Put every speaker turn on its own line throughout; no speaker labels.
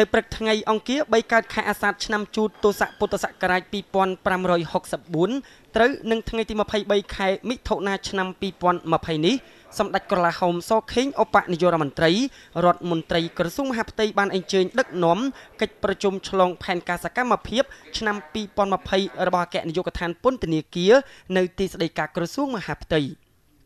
នៅព្រឹកថ្ងៃអង្គារ3កើតខែអាសាឍឆ្នាំជូតទស័កពុទ្ធសករាជ2564ត្រូវនឹងថ្ងៃទី23ខែមិថុនាឆ្នាំ2020នេះសម្ដេចក្រឡាហោមសខេងឧបនាយករដ្ឋមន្ត្រីរដ្ឋមន្ត្រីក្រសួងមហាផ្ទៃបានអញ្ជើញដឹកនាំកិច្ចប្រជុំឆ្លង ផែនការសកម្មភាព ឆ្នាំ2020របស់អគ្គនាយកដ្ឋានពន្ធនាគារនៅទីស្តីការក្រសួងមហាផ្ទៃ។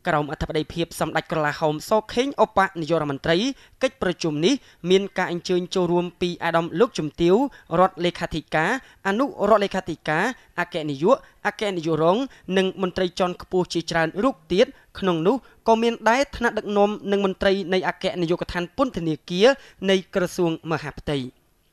ក្រោមអធិបតីភាពសម្ដេចក្រឡាហោមសូខេងឧបនាយករដ្ឋមន្ត្រីកិច្ចប្រជុំនេះមានការអញ្ជើញចូលរួមពី អាដាមលោក ជំទាវរដ្ឋលេខាធិការអនុរដ្ឋលេខាធិការអគ្គនាយកអគ្គនាយករង និងមន្ត្រីជាន់ខ្ពស់ជាច្រើនរូបទៀតក្នុងនោះក៏មានដែរថ្នាក់ដឹកនាំនិងមន្ត្រីនៃអគ្គនាយកដ្ឋានពន្ធនាគារនៃក្រសួងមហាផ្ទៃ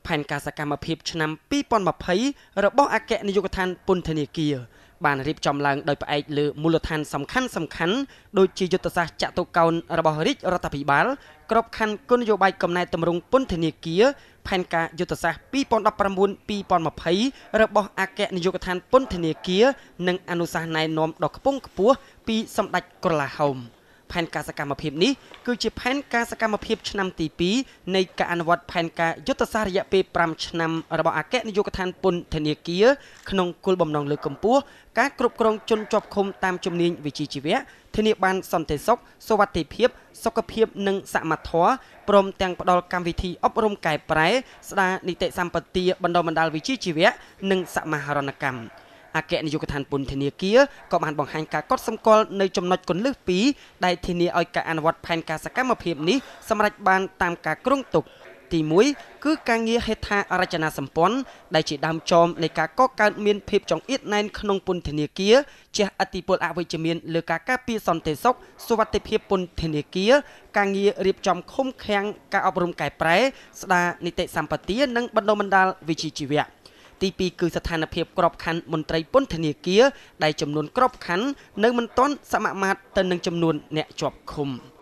ផែនការសកម្មភាពឆ្នាំ2020របស់អគ្គនាយកដ្ឋានពន្ធនាគារបានរៀបចំឡើងដោយផ្អែកលើមូលដ្ឋានសំខាន់សំខាន់ដូចជាយុទ្ធសាស្ត្រចតុកោណរបស់រាជរដ្ឋាភិបាលក្របខ័ណ្ឌគោលនយោបាយកំណែ តម្រង់ពន្ធនាគារផែនការយុទ្ធសាស្ត្រ2019-2020របស់អគ្គនាយកដ្ឋានពន្ធនាគារនិងអនុសាសន៍ណែនាំដ៏ខ្ពង់ខ្ពស់ពីសម្ដេចក្រឡាហោម។ផែនការសកម្មភាពនេះគឺជាផែនការសកម្មភាពឆ្នាំទី2នៃការអនុវត្តផែនការយុទ្ធសាស្ត្ររយៈពេល5ឆ្នាំរបស់អគ្គនាយកដ្ឋានពន្ធនាគារក្នុងគោលបំណងលើកកម្ពស់ការគ្រប់គ្រងជនជាប់ឃុំតាមជំនាញវិជ្ជាជីវៈធានាបានសន្តិសុខសុវត្ថិភាពសុខភាពនិងសមត្ថភាពព្រមទាំងផ្តល់កម្មវិធីអប់រំកែប្រែស្ដារនីតិសម្បទាបណ្ដុះបណ្ដាលវិជ្ជាជីវៈនិងសមហារណកម្មអគ្គនាយកដ្ឋានពន្ធនាគារក៏បានបង្ហាញការកត់សម្គាល់នៅចំណុចគន្លឹះ2ដែលធានាឲ្យការអនុវត្តផែនការសកម្មភាពនេះសម្រេចបានតាមការគ្រោងទុក ទី1គឺការងារហេដ្ឋារចនាសម្ព័ន្ធដែលជាដើមចមនៃការកកើតមានភាពចង្អៀតណែនក្នុងពន្ធនាគារជះអតិពលអវិជ្ជមាន លើការការពារសន្តិសុខសុវត្ថិភាពពន្ធនាគារការងាររៀបចំឃុំឃាំងការអប់រំកែប្រែស្ដារនីតិសម្បទានិងបណ្ដុំបណ្ដាលវិជ្ជាជីវៈទី2គឺស្ថានភាពក្របខ័ណ្ឌមន្ត្រីពន្ធនាគារដែលចំនួនក្របខ័ណ្ឌនៅមិនទាន់សមមាត្រទៅនឹងចំនួន អ្នកជាប់ឃុំ។